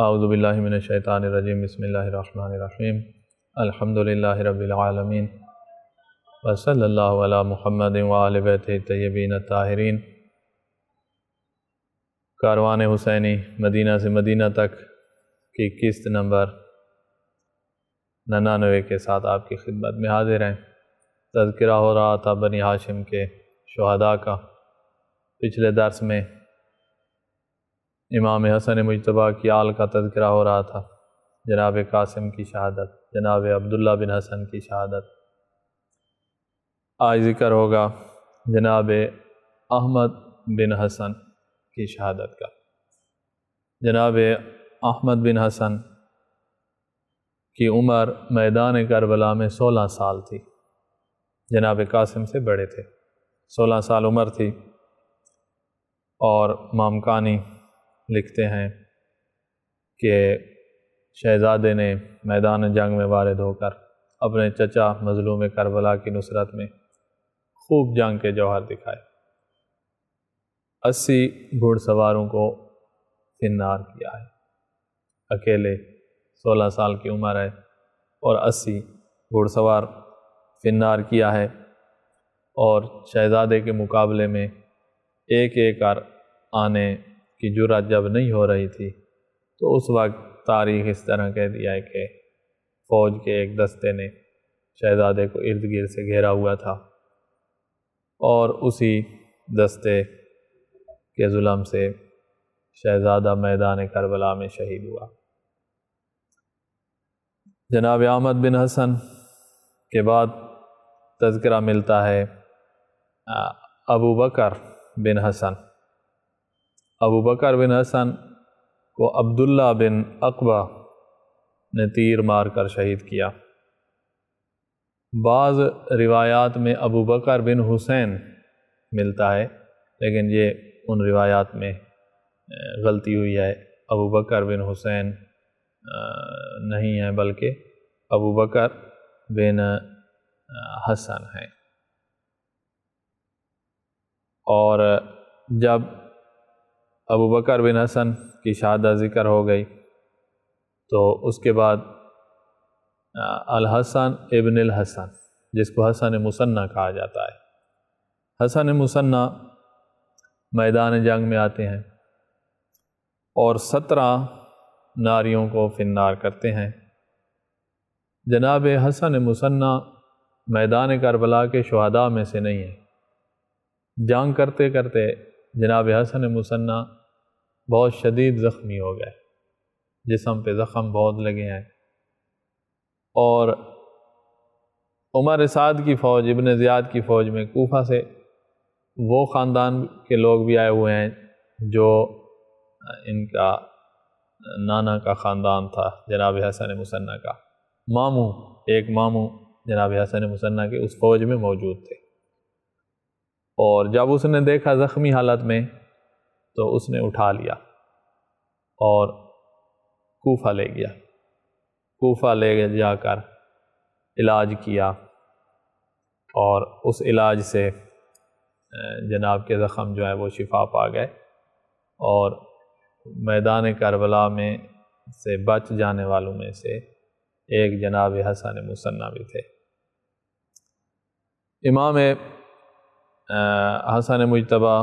आउज़बिल्लिमिनशैतानरजीम बसमीम अलहमदिल्ला रबालमीन वसल्ला महमद तयबिन तयबीन ताहरीन कारवान हुसैनी मदीना से मदीना तक की किस्त नंबर नन्ानवे के साथ आपकी खिदमत में हाजिर हैं तस्करा हो रहा था बनी हाशिम के शहदा का पिछले दर्स में इमाम हसन मुशतबा की आल का तस्करा हो रहा था जनाब कासिम की शहादत जनाब अब्दुल्ला बिन हसन की शहादत आज ज़िक्र होगा जनाब अहमद बिन हसन की शहादत का जनाब अहमद बिन हसन की उम्र मैदान करबला में सोलह साल थी जनाब कासिम से बड़े थे सोलह साल उम्र थी और मामकानी लिखते हैं कि शहज़ादे ने मैदान जंग में वारद होकर अपने चचा मजलूम करबला की नुसरत में खूब जंग के जौहर दिखाए अस्सी घुड़सवारों को फिनार किया है अकेले सोलह साल की उम्र है और अस्सी घुड़सवार फिनार किया है और शहज़ादे के मुकाबले में एक एक कर आने कि जो जब नहीं हो रही थी तो उस वक्त तारीख इस तरह कह दिया है कि फ़ौज के एक दस्ते ने शहजादे को इर्द गिर्द से घेरा हुआ था और उसी दस्ते के जुल्म से शहज़ादा मैदान करबला में शहीद हुआ जनाब आमद बिन हसन के बाद तस्करा मिलता है अबू बकर बिन हसन अबू बकर बिन हसन को अब्दुल्ला बिन अकबा ने तीर मार कर शहीद किया बाज़ रिवायात में अबू बकर बिन हुसैन मिलता है लेकिन ये उन रिवायात में गलती हुई है अबू बकर बिन हुसैन नहीं है बल्कि अबू बकर बिन हसन हैं और जब अबू बकर बिन हसन की शहादा ज़िक्र हो गई तो उसके बाद अल हसन इबन अल हसन जिसको हसन मुसन्ना कहा जाता है हसन मुसन्ना मैदान जंग में आते हैं और सत्रह नारियों को फिन्नार करते हैं जनाब हसन मुसन्ना मैदान करबला के शहदा में से नहीं है जंग करते करते जनाब हसन मुसन्ना बहुत शदीद ज़ख्मी हो गए जिसम पे ज़ख़म बहुत लगे हैं और उमर साद की फ़ौज इबन ज़ियाद की फ़ौज में कोफा से वो ख़ानदान के लोग भी आए हुए हैं जो इनका नाना का ख़ानदान था जनाब हसन मुसन्ना का मामू एक मामू जनाब हसन मुसन्ना के उस फ़ौज में मौजूद थे और जब उसने देखा ज़ख्मी हालत में तो उसने उठा लिया और कोफा ले गया कोफा ले जाकर इलाज किया और उस इलाज से जनाब के ज़ख़म जो है वो शिफा पा गए और मैदान करबला में से बच जाने वालों में से एक जनाब हसन मुसन्ना भी थे इमाम हसन मुशतबा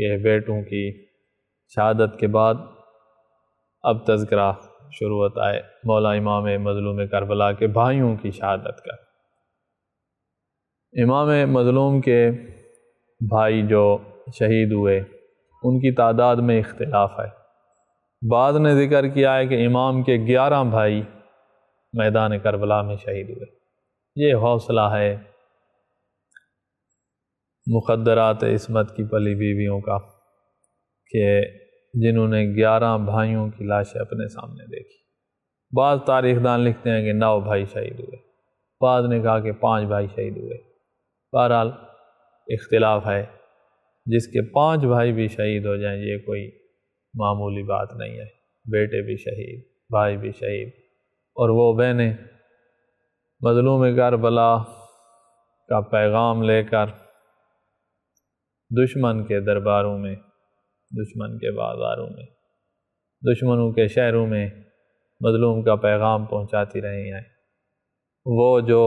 के बेटों की शहादत के बाद अब तस्करा शुरू होता है मौला इमाम मजलूम करबला के भाइयों की शहादत का इमाम मजलूम के भाई जो शहीद हुए उनकी तादाद में इख्तलाफ है बाद ने जिक्र किया है कि इमाम के ग्यारह भाई मैदान करबला में शहीद हुए ये हौसला है मुकदरात इसमत की पली बीवियों का कि जिन्होंने ग्यारह भाइयों की लाशें अपने सामने देखी बाद तारीखदान लिखते हैं कि नौ भाई शहीद हुए बाद ने कहा कि पांच भाई शहीद हुए बहरहाल इख्तलाफ है जिसके पांच भाई भी शहीद हो जाएं ये कोई मामूली बात नहीं है बेटे भी शहीद भाई भी शहीद और वो बहने मजलूम करबला का पैगाम लेकर दुश्मन के दरबारों में दुश्मन के बाजारों में दुश्मनों के शहरों में मजलूम का पैगाम पहुंचाती रही हैं वो जो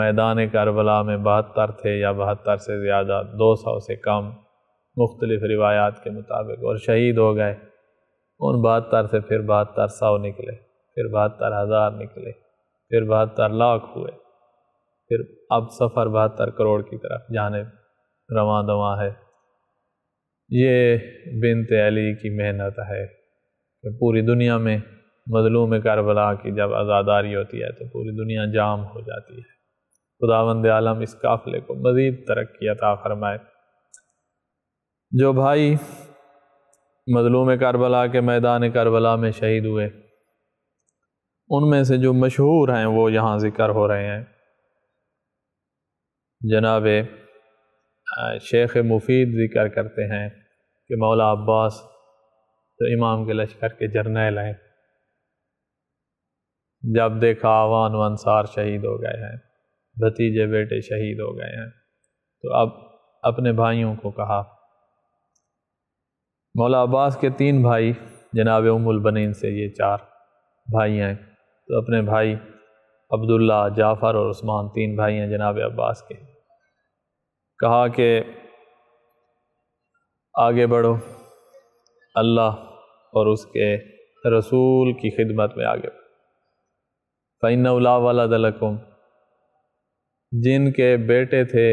मैदान करबला में बहत्तर थे या बहत्तर से ज़्यादा दो सौ से कम मुख्तलिफ रिवायात के मुताबिक और शहीद हो गए उन बहत्तर से फिर बहत्तर सौ निकले फिर बहत्तर हज़ार निकले फिर बहत्तर लाख हुए फिर अब सफ़र बहत्तर करोड़ की तरफ जाने रवा दवा है ये बिनत अली की मेहनत है कि पूरी दुनिया में मजलूम करबला की जब आज़ादारी होती है तो पूरी दुनिया जाम हो जाती है खुदावंद आलम इस काफ़िले को मज़ीद तरक्की अता फरमाए जो भाई मजलूम करबला के मैदान करबला में शहीद हुए उनमें से जो मशहूर हैं वो यहाँ ज़िक्र हो रहे हैं जनाब हाँ, शेख मुफीद ज़िक्र करते हैं कि मौला अब्बास तो इमाम के लश्कर के जर्नल हैं जब देखा आवान व अनसार शहीद हो गए हैं भतीजे बेटे शहीद हो गए हैं तो अब अपने भाइयों को कहा मौला अब्बास के तीन भाई जनाब उमुल बनीन से ये चार भाई हैं तो अपने भाई अब्दुल्ला जाफ़र और उस्मान तीन भाई हैं जनाब अब्बास के कहा कि आगे बढ़ो अल्लाह और उसके रसूल की खिदमत में आगे बढ़ो फ़ैन वाला दलकुम जिनके बेटे थे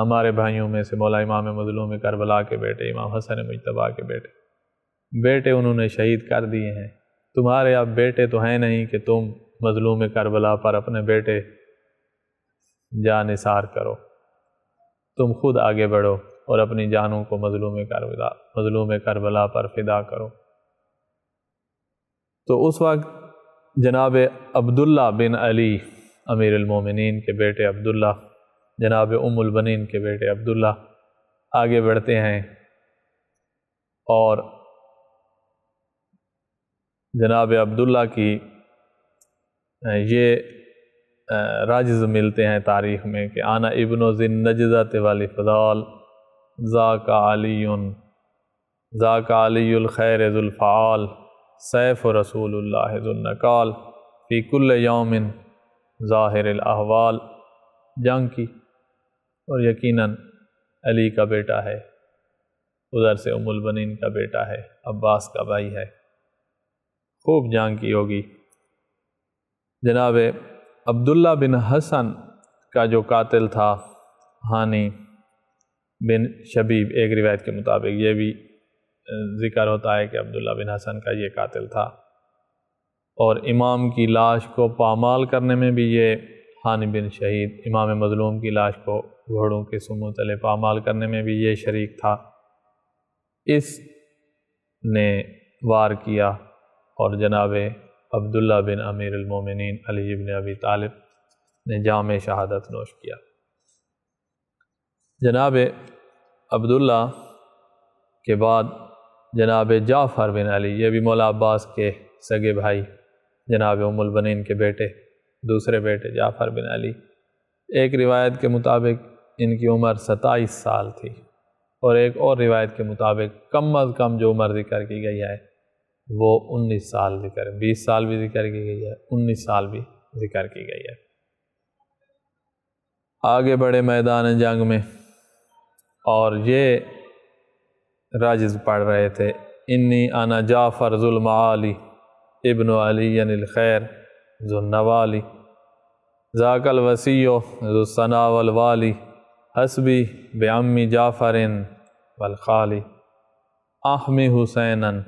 हमारे भाइयों में से मौला इमाम मजलूम करबला के बेटे इमाम हसन मुशतबा के बेटे बेटे उन्होंने शहीद कर दिए हैं तुम्हारे अब बेटे तो हैं नहीं कि तुम मजलूम करबला पर अपने बेटे जा निसार करो तुम खुद आगे बढ़ो और अपनी जानों को मजलूम करबला मजलूम करबला पर फिदा करो तो उस वक्त जनाब अब्दुल्ला बिन अली अमीर अमीरमिन के बेटे अब्दुल्ला जनाब उमुलबनिन के बेटे अब्दुल्ला आगे बढ़ते हैं और जनाब अब्दुल्ला की ये राजज मिलते हैं तारीख़ में कि आना इबन जिन नजत वाली फ़दाल ज़ाका अली ज़ाक अलीखैर ज़ुल्फ़ाल सैफ़ नकाल फ़ीकुल यौमिन ज़ाहिर अहवाल जंग की और यकीनन अली का बेटा है उधर से उमुलबनिन का बेटा है अब्बास का भाई है खूब जंग की होगी जनाब अब्दुल्ला बिन हसन का जो कातिल था हानी बिन शबीब एक रिवायत के मुताबिक ये भी ज़िक्र होता है कि अब्दुल्ला बिन हसन का ये कातिल था और इमाम की लाश को पामाल करने में भी ये हानी बिन शहीद इमाम मज़लूम की लाश को घोड़ों के सुमो तले पामाल करने में भी ये शरीक था इस ने वार किया और जनाब अब्दुल्ला बिन अमीर अमीरमिन अली बिन अबी तालिब ने जाम शहादत नोश किया जनाब अब्दुल्ला के बाद जनाब जाफ़र बिन अली ये भी मौला अब्बास के सगे भाई जनाब उमुलबनिन के बेटे दूसरे बेटे जाफ़र बिन अली एक रिवायत के मुताबिक इनकी उम्र सताईस साल थी और एक और रिवायत के मुताबिक कम अज़ कम जो उम्र जिक्र की गई है वो उन्नीस साल जिक्र बीस साल भी जिक्र की गई है उन्नीस साल भी जिक्र की गई है आगे बढ़े मैदान जंग में और ये राजिज पढ़ रहे थे इन्नी आना जाफ़र जुलमाली इबन अली खैर जुन्नवाली जाकल वसीयो वाली हसबी ब्यामी जाफ़रिन वलखाली आहमी हुसैनन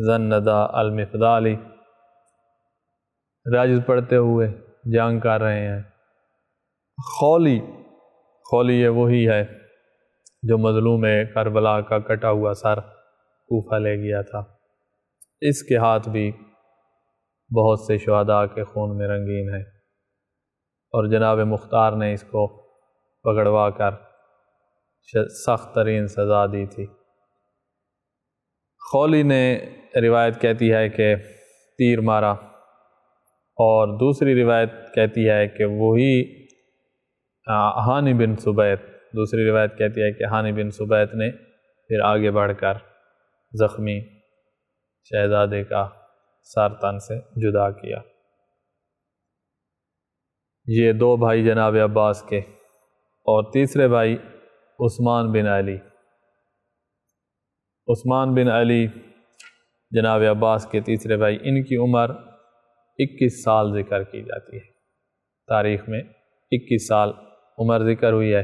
जन्नदा अलमफदाली राज पढ़ते हुए जंग कर रहे हैं खौली खौली ये वही है जो मजलूम करबला का कटा हुआ सर कोफा ले गया था इसके हाथ भी बहुत से शहदा के खून में रंगीन है और जनाब मुख्तार ने इसको पकड़वा कर सख्त तरीन सज़ा दी थी खौली ने रिवायत कहती है कि तीर मारा और दूसरी रिवायत कहती है कि वही हानि बिन सुबैत दूसरी रिवायत कहती है कि हानि बिन सुबैत ने फिर आगे बढ़कर ज़ख्मी शहजादे का सारतान से जुदा किया ये दो भाई जनाब अब्बास के और तीसरे भाई उस्मान बिन अली उस्मान बिन अली जनाब अब्बास के तीसरे भाई इनकी उम्र 21 साल जिक्र की जाती है तारीख़ में 21 साल उम्र जिक्र हुई है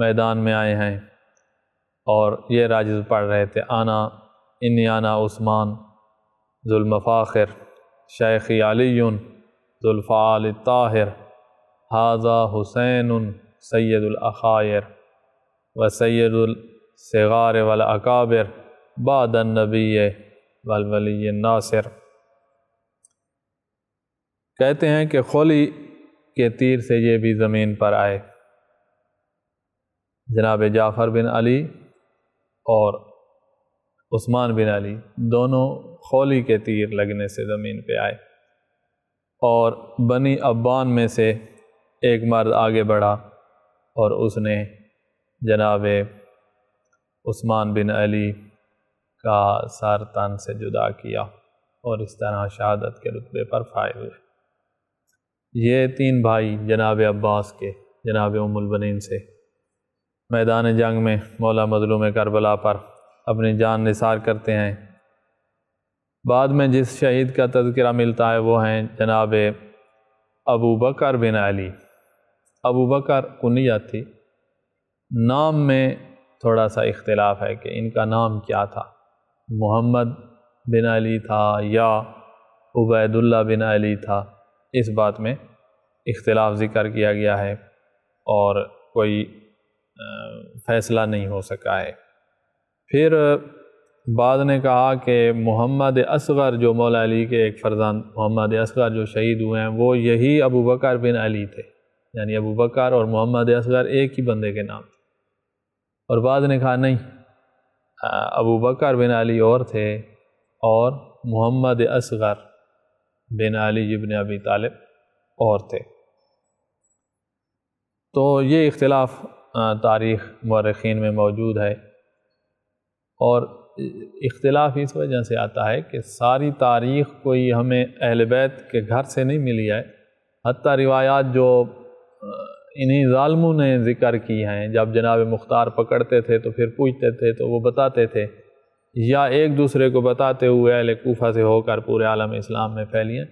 मैदान में आए हैं और ये राजिज पढ़ रहे थे आना इन आना उस्मान जुलमफ़ाखिर शेख अलीन जुल्फ़ाल ताहिर हाजा हुसैन सैदुल्ख़ायर व सैदुलसगार वल अकाबिर बाद नबी वलवली नासिर कहते हैं कि खोली के तीर से ये भी ज़मीन पर आए जनाब जाफ़र बिन अली और उस्मान बिन अली दोनों खोली के तीर लगने से ज़मीन पे आए और बनी अब्बान में से एक मर्द आगे बढ़ा और उसने जनाब उस्मान बिन अली का सर तन से जुदा किया और इस तरह शहादत के रुतबे पर फायल हुए ये तीन भाई जनाब अब्बास के जनाब उमुलबनिन से मैदान जंग में मौला मजलूम करबला पर अपनी जान निसार करते हैं बाद में जिस शहीद का तस्करा मिलता है वो हैं जनाब अबू बकर बिन अली अबू बकर कुनिया थी नाम में थोड़ा सा इख्तलाफ है कि इनका नाम क्या था मोहम्मद बिन अली था या उबैदुल्ला बिन अली था इस बात में इख्तलाफ ज़िक्र किया गया है और कोई फ़ैसला नहीं हो सका है फिर बाद ने कहा कि मोहम्मद असगर जो मौला अली के एक फरजान मोहम्मद असगर जो शहीद हुए हैं वो यही अबू बकर बिन अली थे यानी अबू बकर और मोहम्मद असगर एक ही बंदे के नाम थे और बाद ने कहा नहीं अबू बकर बिन अली और थे और मोहम्मद असगर बिन अली इब्न अबी तालिब और थे तो ये इख्तलाफ तारीख़ मौरखीन में मौजूद है और इख्तलाफ इस वजह से आता है कि सारी तारीख़ कोई हमें अहल बैत के घर से नहीं मिली है हती रिवायात जो इन्हीं ालमों ने ज़िक्र की हैं जब जनाब मुख्तार पकड़ते थे तो फिर पूछते थे तो वो बताते थे या एक दूसरे को बताते हुए अहल कोफा से होकर पूरे आलम इस्लाम में फैलिए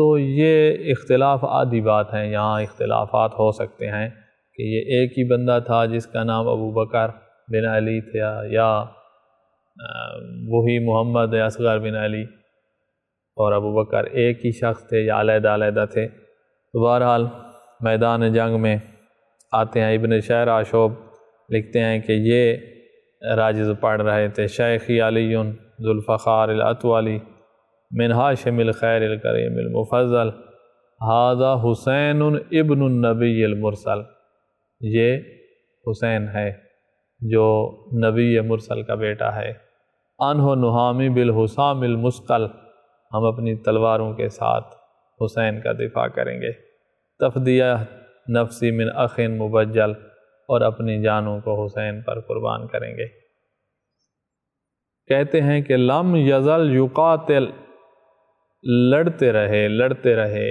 तो ये इख्तलाफ आदि बात हैं यहाँ इख्तलाफात हो सकते हैं कि ये एक ही बंदा था जिसका नाम अबू बकर बिन अली थे या वही मोहम्मद असगर बिन अली और अबू बकर एक ही शख्स थे या अलहदा अलहदा थे तो बहरहाल मैदान जंग में आते हैं इबन शायर आशोब लिखते हैं कि ये राजज पढ़ रहे थे शेखी अलीन जुल्फ़ार अतवाली मिनहा शमिल खैर करीमफ़ल हादा हुसैन इबन ये हुसैन है जो नबी मुरसल का बेटा है अनहो नुहामी बिल हुसामिल मुस्कल हम अपनी तलवारों के साथ हुसैन का दिफा करेंगे तफदिया नफसी मिन अखिन मुबजल और अपनी जानों को हुसैन पर कुर्बान करेंगे कहते हैं कि लम यजल युकातिल लड़ते रहे लड़ते रहे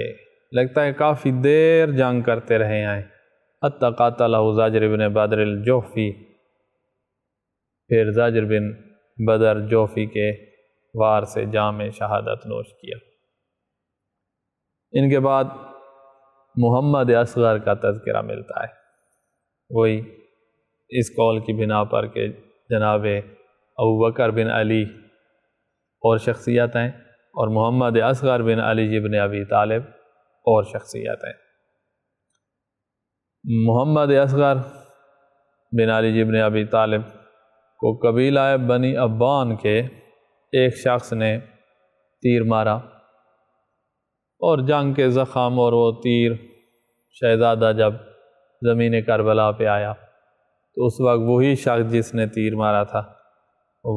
लगता है काफ़ी देर जंग करते रहे आए अतकातलाजाजर बिन बदर जोफ़ी फिर जाजर बिन बदर जोफ़ी के वार से जाम शहादत नोश किया इनके बाद मोहम्मद असगर का तस्करा मिलता है वही इस कॉल की बिना पर के जनाब अबूबकर बिन अली और शख्सियत हैं और मोहम्मद असगर बिन अली जबन अबी तालब और शख्सियत हैं मोहम्मद असगर बिन अली जबन अबी तालब को कबीला बनी अब्बान के एक शख्स ने तीर मारा और जंग के ज़ख़म और वो तीर शहज़ादा जब ज़मीन करबला पे आया तो उस वक्त वही शख्स जिसने तीर मारा था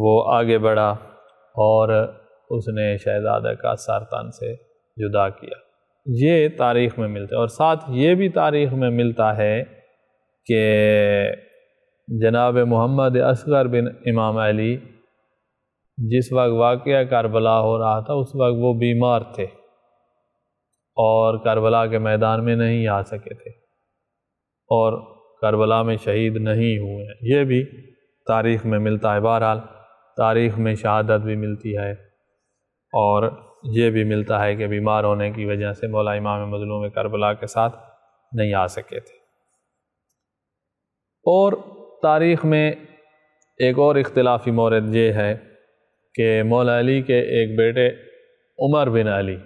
वो आगे बढ़ा और उसने शहज़ादा का सारतान से जुदा किया ये तारीख़ में मिलते और साथ ये भी तारीख़ में मिलता है कि जनाब मोहम्मद असगर बिन इमाम अली जिस वक्त वाक़ करबला हो रहा था उस वक्त वो बीमार थे और करबला के मैदान में नहीं आ सके थे और करबला में शहीद नहीं हुए हैं ये भी तारीख़ में मिलता है बहरहाल तारीख़ में शहादत भी मिलती है और ये भी मिलता है कि बीमार होने की वजह से मौला इमाम मजलूम करबला के साथ नहीं आ सके थे और तारीख़ में एक और इख्तलाफी मोरद ये है कि मौला अली के एक बेटे उमर बिन अली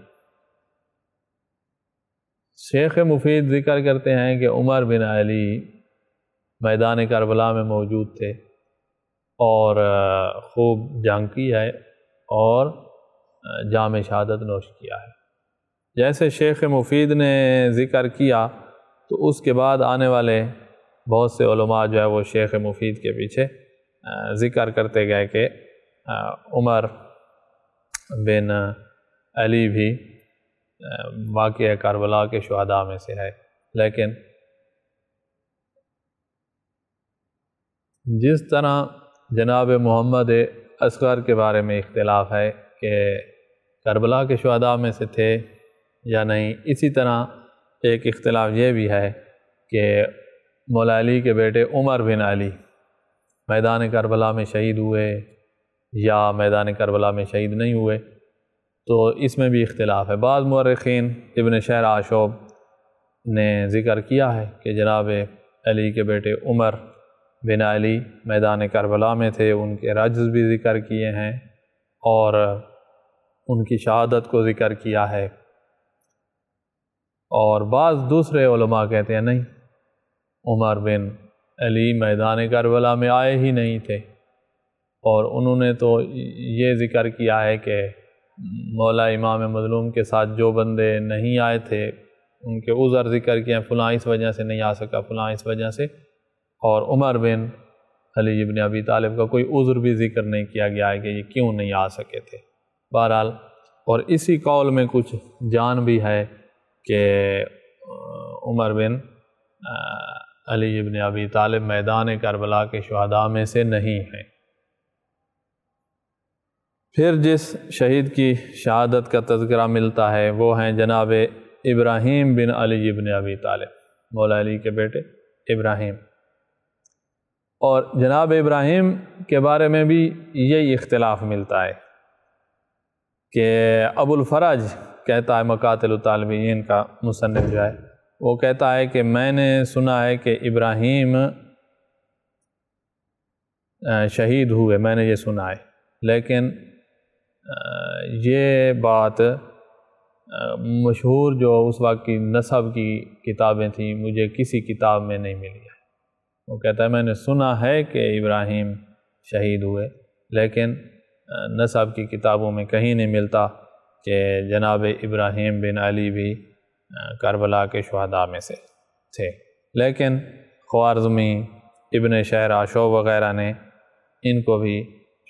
शेख मुफीद ज़िक्र करते हैं कि उमर बिन अली मैदान करबला में मौजूद थे और खूब जंग की है और जाम शहादत नोश किया है जैसे शेख मुफीद ने ज़िक्र किया तो उसके बाद आने वाले बहुत से जो है वो शेख मुफीद के पीछे ज़िक्र करते गए कि उमर बिन अली भी वाक़ करबला के शहदा में से है लेकिन जिस तरह जनाब मोहम्मद असगर के बारे में इख्तलाफ है कि करबला के शहदा में से थे या नहीं इसी तरह एक इख्तलाफ ये भी है कि मौलाली के बेटे उमर बिन अली मैदान करबला में शहीद हुए या मैदान करबला में शहीद नहीं हुए तो इसमें भी इख्तलाफ है बाद मर्रखीन इबन शहर आशोब ने ज़िक्र किया है कि जनाब अली के बेटे उमर बिन अली मैदान करबला में थे उनके रज भी ज़िक्र किए हैं और उनकी शहादत को ज़िक्र किया है और बाज़ दूसरे कहते हैं नहीं उमर बिन अली मैदान करबला में आए ही नहीं थे और उन्होंने तो ये ज़िक्र किया है कि मौला इमाम मजलूम के साथ जो बंदे नहीं आए थे उनके उज़र जिक्र किए फ़लाँ इस वजह से नहीं आ सका फ़लाँ इस वजह से और उमर बिन अली इबन अबी तालिब का कोई उज़्र भी जिक्र नहीं किया गया है कि ये क्यों नहीं आ सके थे बहरहाल और इसी कौल में कुछ जान भी है कि उमर बिन अली इबन अबी तालिब मैदान करबला के शहदा में से नहीं हैं फिर जिस शहीद की शहादत का तस्करा मिलता है वो हैं जनाब इब्राहिम बिन अली इबन अबी तालब मौला अली के बेटे इब्राहिम और जनाब इब्राहिम के बारे में भी यही इख्तलाफ मिलता है कि अबुलफराज कहता है मकातल का मुसनफ़ जो है वो कहता है कि मैंने सुना है कि इब्राहिम शहीद हुए मैंने ये सुना है लेकिन ये बात मशहूर जो उस वक्त की नसब की किताबें थी मुझे किसी किताब में नहीं मिली है वो कहता है मैंने सुना है कि इब्राहिम शहीद हुए लेकिन नसब की किताबों में कहीं नहीं मिलता कि जनाब इब्राहिम बिन अली भी करबला के शहदा में से थे लेकिन ख्वारजमी इबन शहरा शो वगैरह ने इनको भी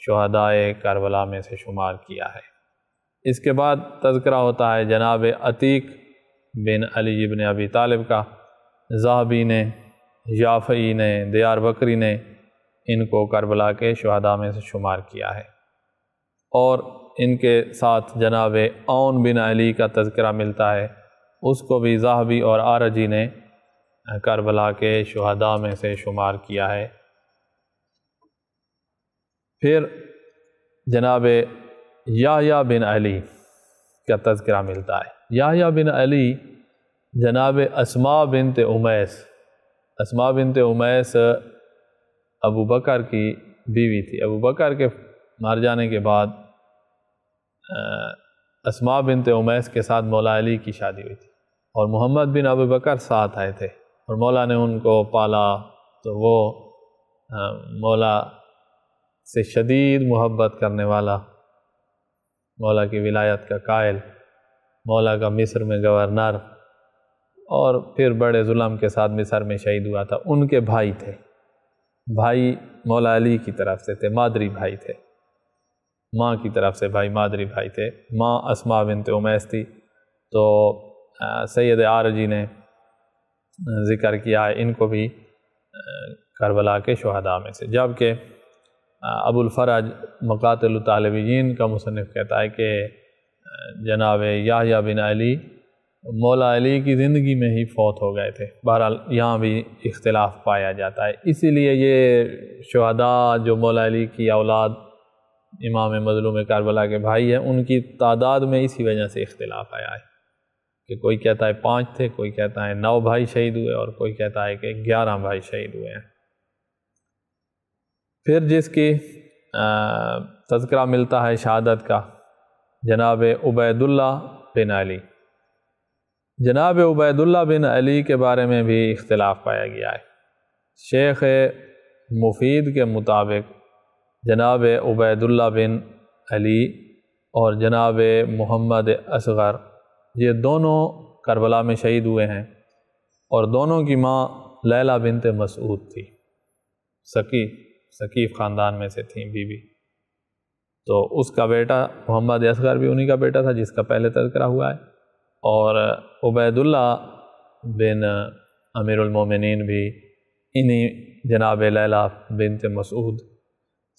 शहदाय करबला में से शुमार किया है इसके बाद तस्करा होता है जनाब अतीक बिन अली इबन अबी तालिब का जहाबी ने याफ़ी ने दियार बकरी ने इनको करबला के शहदा में से शुमार किया है और इनके साथ जनाब ओन बिन अली का तस्करा मिलता है उसको भी जहाबी और आरजी ने करबला के शहदा में से शुमार किया है फिर जनाब याया बिन अली का तस्करा मिलता है याया बिन अली जनाब असमा बिन उमैस असमा बिन उमैस अबू बकर की बीवी थी अबू बकर के मार जाने के बाद असमा बिन उमैस के साथ मौला अली की शादी हुई थी और मोहम्मद बिन अबू बकर साथ आए थे और मौला ने उनको पाला तो वो मौला से शदीद मोहब्बत करने वाला मौला की विलायत का कायल मौला का मिस्र में गवर्नर और फिर बड़े जुल्म के साथ मिसर में शहीद हुआ था उनके भाई थे भाई मौला अली की तरफ से थे मादरी भाई थे माँ की तरफ से भाई मादरी भाई थे माँ असमा बिनत उमैस थी तो सैद आर जी ने ज़िक्र किया है इनको भी करबला के शहदा में से जबकि अबुलफ़राज मकातल तालबीन का मुसनफ़ कहता है कि जनाब याहिया बिन अली मौला अली की ज़िंदगी में ही फौत हो गए थे बहरहाल यहाँ भी इख्तलाफ पाया जाता है इसीलिए ये शहदा जो मौला अली की औलाद इमाम मजलूम कारबला के भाई हैं उनकी तादाद में इसी वजह से इख्तलाफ आया है कि कोई कहता है पाँच थे कोई कहता है नौ भाई शहीद हुए और कोई कहता है कि ग्यारह भाई शहीद हुए हैं फिर जिसकी तस्करा मिलता है शहादत का जनाब उबैदुल्ला बिन अली जनाब उबैदुल्ला बिन अली के बारे में भी इख्तलाफ पाया गया है शेख मुफीद के मुताबिक जनाब उबैदुल्ला बिन अली और जनाब मोहम्मद असगर ये दोनों करबला में शहीद हुए हैं और दोनों की माँ लैला बिनते मसूद थी सकी सकीफ़ ख़ानदान में से थी बीवी तो उसका बेटा मोहम्मद असगर भी उन्हीं का बेटा था जिसका पहले तस्करा हुआ है और उबैदुल्ला बिन अमीरमिन भी इन्हीं जनाब लैला बिन मसूद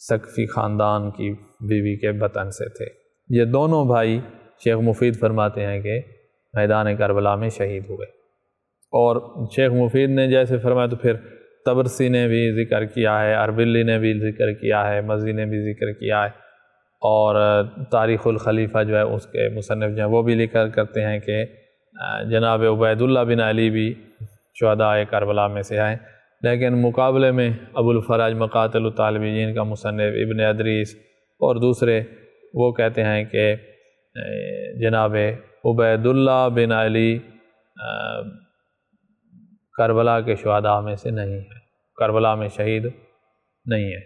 सकफ़ी ख़ानदान की बीवी के बतन से थे ये दोनों भाई शेख मुफीद फरमाते हैं कि मैदान करबला में शहीद हुए और शेख मुफीद ने जैसे फरमाया तो फिर तबरसी ने भी ज़िक्र किया है अरबिल्ली ने भी ज़िक्र किया है मज़ी ने भी ज़िक्र किया है और तारीख़ुल खलीफा जो है उसके मुसनफ़ जो है वो भी लिखा करते हैं कि जनाब उबैदुल्ला बिन अली भी शहदा करबला में से आए लेकिन मुकाबले में अबुलफराज मकातल जिन का मुसनफ़ इबन अदरीस और दूसरे वो कहते हैं कि जनाब उबैदुल्ला बिन अली करबला के शहदा में से नहीं है करबला में शहीद नहीं है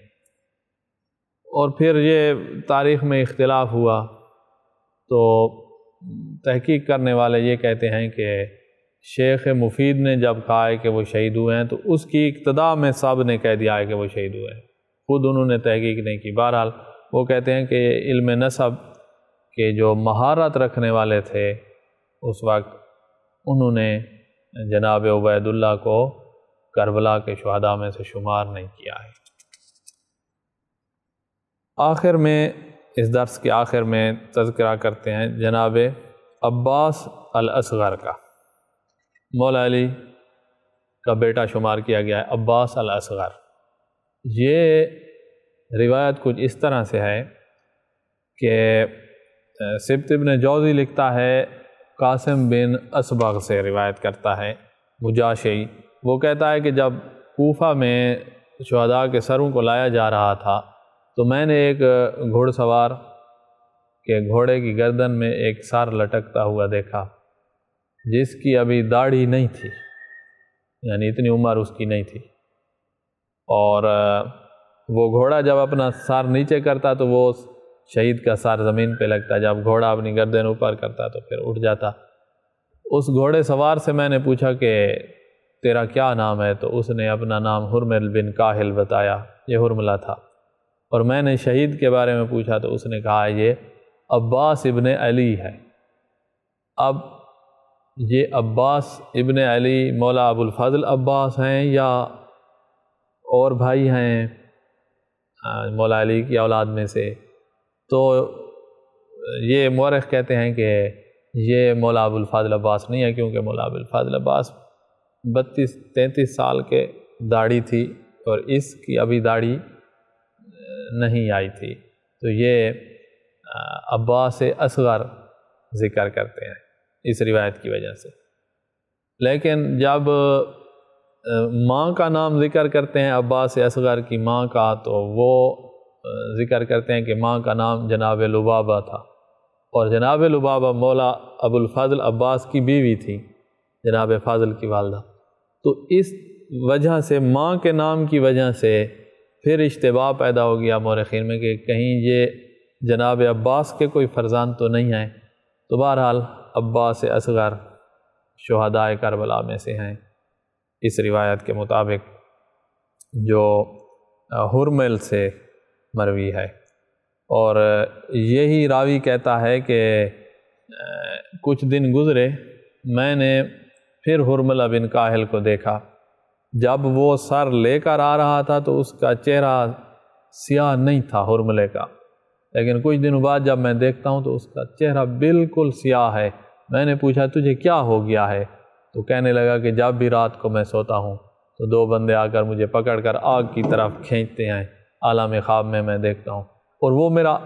और फिर ये तारीख़ में इख्तलाफ हुआ तो तहकीक करने वाले ये कहते हैं कि शेख मुफीद ने जब कहा है कि वो शहीद हुए हैं तो उसकी इब्तदा में सब ने कह दिया है कि वो शहीद हुए हैं खुद उन्होंने तहकीक नहीं की बहरहाल वो कहते हैं कि इल्म नसब के जो महारत रखने वाले थे उस वक्त उन्होंने जनाब उबैदुल्ला को करबला के शहदा में से शुमार नहीं किया है आखिर में इस दर्स के आखिर में तस्करा करते हैं जनाब अब्बास अल असगर का मौला अली का बेटा शुमार किया गया है अब्बास अल असगर ये रिवायत कुछ इस तरह से है कि सिब्त इबन जौज़ी लिखता है कासिम बिन असबाग से रिवायत करता है मुजाशई वो कहता है कि जब कोफा में शहदा के सरों को लाया जा रहा था तो मैंने एक घुड़सवार के घोड़े की गर्दन में एक सार लटकता हुआ देखा जिसकी अभी दाढ़ी नहीं थी यानी इतनी उम्र उसकी नहीं थी और वो घोड़ा जब अपना सार नीचे करता तो वो शहीद का सार ज़मीन पे लगता जब घोड़ा अपनी गर्दन ऊपर करता तो फिर उठ जाता उस घोड़े सवार से मैंने पूछा कि तेरा क्या नाम है तो उसने अपना नाम हुरमिल बिन काहिल बताया ये हुरमला था और मैंने शहीद के बारे में पूछा तो उसने कहा ये अब्बास इबन अली है अब ये अब्बास इबन अली मौला फजल अब्बास हैं या और भाई हैं मौला अली की औलाद में से तो ये मरख कहते हैं कि ये मौला अब्बास नहीं है क्योंकि मौला अब्बास बत्तीस तैंतीस साल के दाढ़ी थी और इसकी अभी दाढ़ी नहीं आई थी तो ये अब्बास असगर ज़िक्र करते हैं इस रिवायत की वजह से लेकिन जब माँ का नाम ज़िक्र करते हैं अब्बास असगर की माँ का तो वो ज़िक्र करते हैं कि माँ का नाम जनाब लुबाबा था और जनाब लुबाबा मौला अबुलफाजल अब्बास की बीवी थी जनाब फाजल की वालदा तो इस वजह से माँ के नाम की वजह से फिर इश्तबा पैदा हो गया मौरखीन में कि कहीं ये जनाब अब्बास के कोई फरजान तो नहीं आए तो बहरहाल अब्बास असगर शहदाय करबला में से हैं इस रिवायत के मुताबिक जो हुरमल से मरवी है और यही रावी कहता है कि कुछ दिन गुज़रे मैंने फिर हरमला बिन काहिल को देखा जब वो सर लेकर आ रहा था तो उसका चेहरा सियाह नहीं था हरमले का लेकिन कुछ दिनों बाद जब मैं देखता हूँ तो उसका चेहरा बिल्कुल सियाह है मैंने पूछा तुझे क्या हो गया है तो कहने लगा कि जब भी रात को मैं सोता हूँ तो दो बंदे आकर मुझे पकड़कर आग की तरफ खींचते हैं आलाम ख़्वाब में मैं देखता हूँ और वो मेरा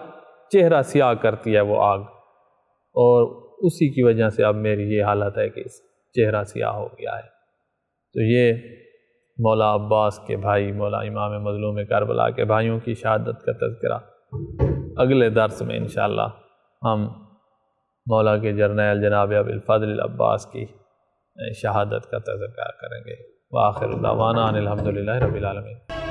चेहरा सियाह करती है वो आग और उसी की वजह से अब मेरी ये हालत है कि चेहरा सियाह हो गया है तो ये मौला अब्बास के भाई मौला इमाम मजलूम करबला के भाइयों की शहादत का तस्करा अगले दर्स में इन हम मौला के जरनैल जनाब अबिलफ़ल अब्बास की शहादत का तस्करा करेंगे वाखिर दावाना अनिलहमदिल्ला रबीआलमी